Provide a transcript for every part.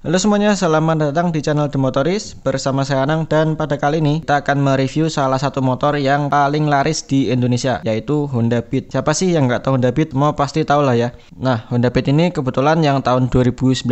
Halo semuanya, selamat datang di channel The Motoris bersama saya Anang dan pada kali ini kita akan mereview salah satu motor yang paling laris di Indonesia yaitu Honda Beat. Siapa sih yang nggak tahu Honda Beat? Mau pasti tahu lah ya. Nah, Honda Beat ini kebetulan yang tahun 2019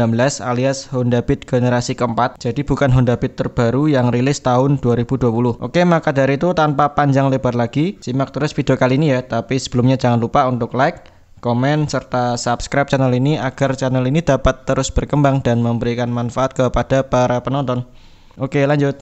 alias Honda Beat generasi keempat. Jadi bukan Honda Beat terbaru yang rilis tahun 2020. Oke, maka dari itu tanpa panjang lebar lagi, simak terus video kali ini ya. Tapi sebelumnya jangan lupa untuk like komen serta subscribe channel ini agar channel ini dapat terus berkembang dan memberikan manfaat kepada para penonton. Oke, lanjut.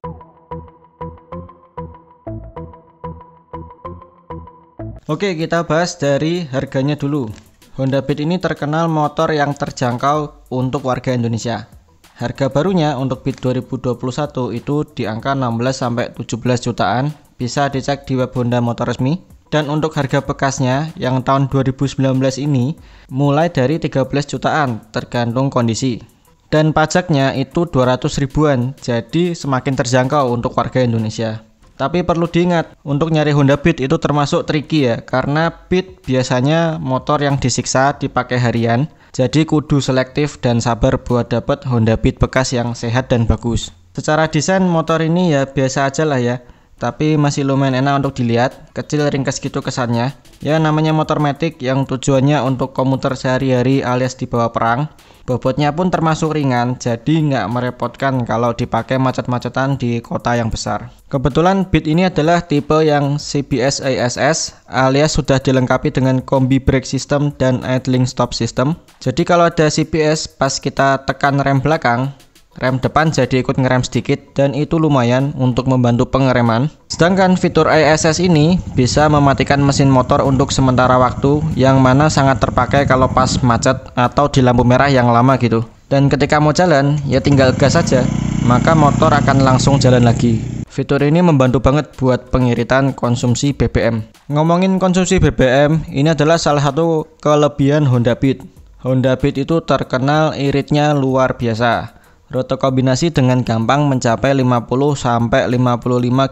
Oke, kita bahas dari harganya dulu. Honda Beat ini terkenal motor yang terjangkau untuk warga Indonesia. Harga barunya untuk Beat 2021 itu di angka 16 sampai 17 jutaan. Bisa dicek di web Honda Motor Resmi. Dan untuk harga bekasnya yang tahun 2019 ini mulai dari 13 jutaan tergantung kondisi. Dan pajaknya itu 200 ribuan, jadi semakin terjangkau untuk warga Indonesia. Tapi perlu diingat, untuk nyari Honda Beat itu termasuk tricky ya, karena Beat biasanya motor yang disiksa dipakai harian, jadi kudu selektif dan sabar buat dapet Honda Beat bekas yang sehat dan bagus. Secara desain motor ini ya biasa aja lah ya, tapi masih lumayan enak untuk dilihat, kecil ringkas gitu kesannya. Ya namanya motor Matic yang tujuannya untuk komuter sehari-hari alias dibawa perang. Bobotnya pun termasuk ringan, jadi nggak merepotkan kalau dipakai macet-macetan di kota yang besar. Kebetulan Beat ini adalah tipe yang CBS ISS, alias sudah dilengkapi dengan kombi brake system dan idling stop system. Jadi kalau ada CBS pas kita tekan rem belakang, Rem depan jadi ikut ngerem sedikit dan itu lumayan untuk membantu pengereman. Sedangkan fitur ISS ini bisa mematikan mesin motor untuk sementara waktu yang mana sangat terpakai kalau pas macet atau di lampu merah yang lama gitu. Dan ketika mau jalan, ya tinggal gas saja, maka motor akan langsung jalan lagi. Fitur ini membantu banget buat pengiritan konsumsi BBM. Ngomongin konsumsi BBM, ini adalah salah satu kelebihan Honda Beat. Honda Beat itu terkenal iritnya luar biasa. Rute kombinasi dengan gampang mencapai 50 55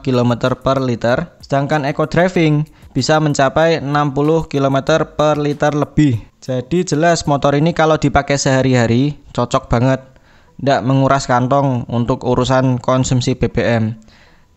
km per liter, sedangkan eco driving bisa mencapai 60 km per liter lebih. Jadi jelas motor ini kalau dipakai sehari-hari cocok banget, tidak menguras kantong untuk urusan konsumsi BBM.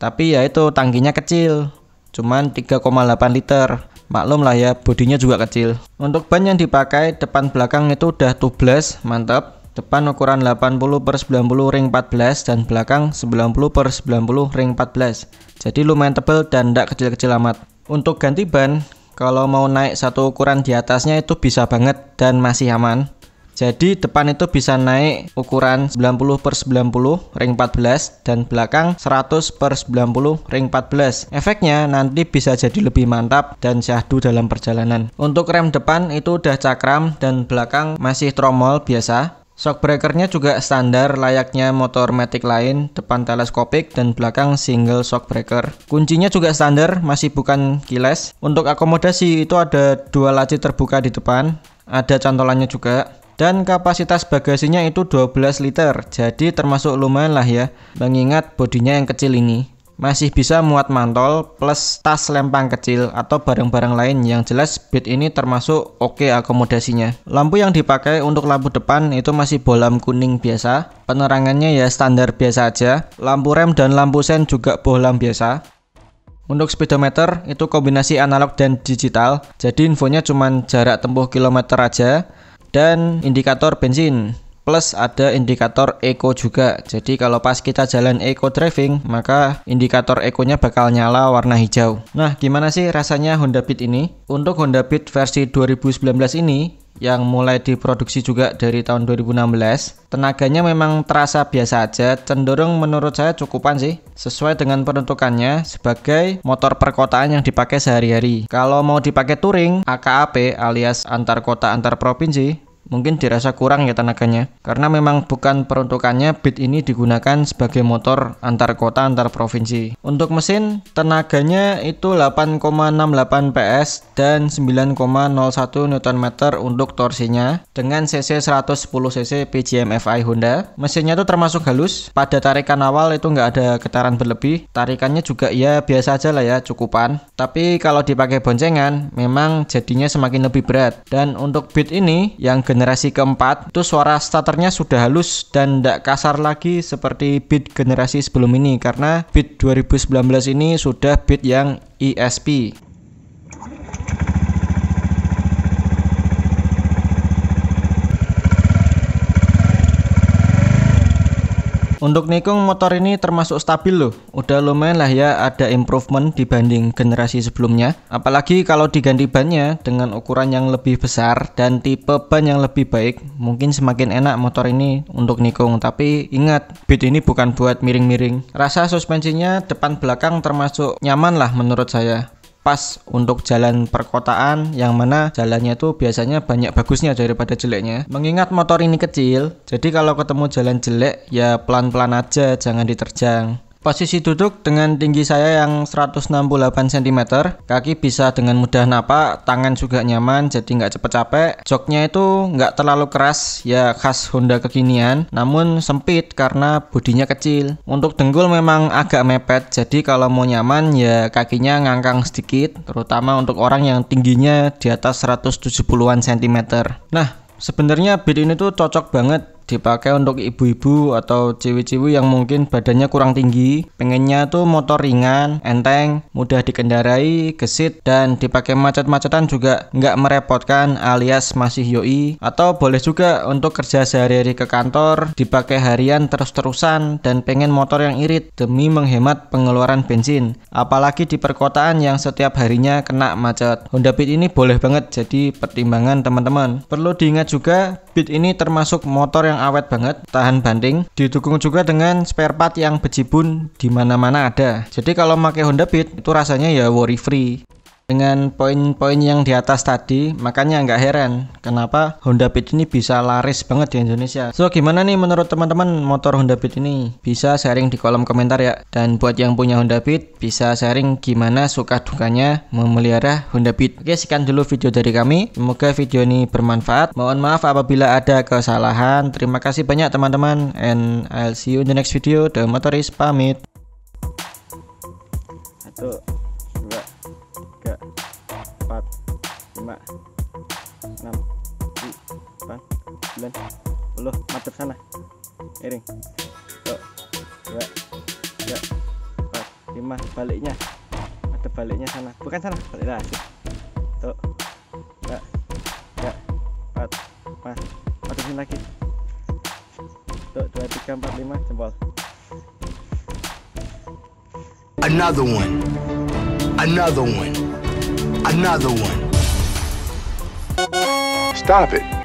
Tapi ya itu tangkinya kecil, cuman 3,8 liter. Maklum lah ya, bodinya juga kecil. Untuk ban yang dipakai depan belakang itu udah tubeless, mantap Depan ukuran 80 per 90 ring 14 dan belakang 90 per 90 ring 14. Jadi lumayan tebal dan tidak kecil-kecil amat. Untuk ganti ban, kalau mau naik satu ukuran di atasnya itu bisa banget dan masih aman. Jadi depan itu bisa naik ukuran 90 per 90 ring 14 dan belakang 100 per 90 ring 14. Efeknya nanti bisa jadi lebih mantap dan syahdu dalam perjalanan. Untuk rem depan itu udah cakram dan belakang masih tromol biasa. Shockbreakernya juga standar layaknya motor Matic lain, depan teleskopik dan belakang single shockbreaker. Kuncinya juga standar, masih bukan keyless. Untuk akomodasi itu ada dua laci terbuka di depan, ada cantolannya juga. Dan kapasitas bagasinya itu 12 liter, jadi termasuk lumayan lah ya, mengingat bodinya yang kecil ini. Masih bisa muat mantol plus tas lempang kecil atau barang-barang lain yang jelas bed ini termasuk oke okay akomodasinya. Lampu yang dipakai untuk lampu depan itu masih bohlam kuning biasa, penerangannya ya standar biasa aja. Lampu rem dan lampu sen juga bohlam biasa. Untuk speedometer itu kombinasi analog dan digital, jadi infonya cuma jarak tempuh kilometer aja dan indikator bensin plus ada indikator eco juga jadi kalau pas kita jalan eco driving maka indikator eco bakal nyala warna hijau nah gimana sih rasanya Honda Beat ini untuk Honda Beat versi 2019 ini yang mulai diproduksi juga dari tahun 2016. Tenaganya memang terasa biasa aja, cenderung menurut saya cukupan sih, sesuai dengan peruntukannya sebagai motor perkotaan yang dipakai sehari-hari. Kalau mau dipakai touring, AKAP alias antar kota antar provinsi, mungkin dirasa kurang ya tenaganya karena memang bukan peruntukannya bit ini digunakan sebagai motor antar kota antar provinsi untuk mesin tenaganya itu 8,68 PS dan 9,01 Nm untuk torsinya dengan cc 110 cc FI Honda mesinnya itu termasuk halus pada tarikan awal itu nggak ada getaran berlebih tarikannya juga ya biasa aja lah ya cukupan tapi kalau dipakai boncengan memang jadinya semakin lebih berat dan untuk bit ini yang gen generasi keempat itu suara starternya sudah halus dan tidak kasar lagi seperti beat generasi sebelum ini karena beat 2019 ini sudah beat yang ESP Untuk nikung motor ini termasuk stabil loh. Udah lumayan lah ya ada improvement dibanding generasi sebelumnya. Apalagi kalau diganti bannya dengan ukuran yang lebih besar dan tipe ban yang lebih baik, mungkin semakin enak motor ini untuk nikung. Tapi ingat, beat ini bukan buat miring-miring. Rasa suspensinya depan belakang termasuk nyaman lah menurut saya pas untuk jalan perkotaan yang mana jalannya tuh biasanya banyak bagusnya daripada jeleknya. Mengingat motor ini kecil, jadi kalau ketemu jalan jelek ya pelan-pelan aja jangan diterjang. Posisi duduk dengan tinggi saya yang 168 cm, kaki bisa dengan mudah napak, tangan juga nyaman jadi nggak cepet capek. Joknya itu nggak terlalu keras, ya khas Honda kekinian, namun sempit karena bodinya kecil. Untuk dengkul memang agak mepet, jadi kalau mau nyaman ya kakinya ngangkang sedikit, terutama untuk orang yang tingginya di atas 170-an cm. Nah, Sebenarnya beat ini tuh cocok banget dipakai untuk ibu-ibu atau cewek-cewek yang mungkin badannya kurang tinggi pengennya tuh motor ringan enteng mudah dikendarai gesit dan dipakai macet-macetan juga nggak merepotkan alias masih yoi atau boleh juga untuk kerja sehari-hari ke kantor dipakai harian terus-terusan dan pengen motor yang irit demi menghemat pengeluaran bensin apalagi di perkotaan yang setiap harinya kena macet Honda Beat ini boleh banget jadi pertimbangan teman-teman perlu diingat juga Beat ini termasuk motor yang awet banget, tahan banting, didukung juga dengan spare part yang bejibun di mana-mana ada. Jadi kalau pakai Honda Beat itu rasanya ya worry free dengan poin-poin yang di atas tadi makanya nggak heran kenapa Honda Beat ini bisa laris banget di Indonesia so gimana nih menurut teman-teman motor Honda Beat ini bisa sharing di kolom komentar ya dan buat yang punya Honda Beat bisa sharing gimana suka dukanya memelihara Honda Beat oke sekian dulu video dari kami semoga video ini bermanfaat mohon maaf apabila ada kesalahan terima kasih banyak teman-teman and I'll see you in the next video the motorist pamit Tuh. 6 7 8 9 10 matur sana miring tuh dua 3 empat lima baliknya ada baliknya sana bukan sana balik lah 1 tuh 3 4 empat matur sini lagi tuh dua tiga empat lima jempol another one another one another one stop it.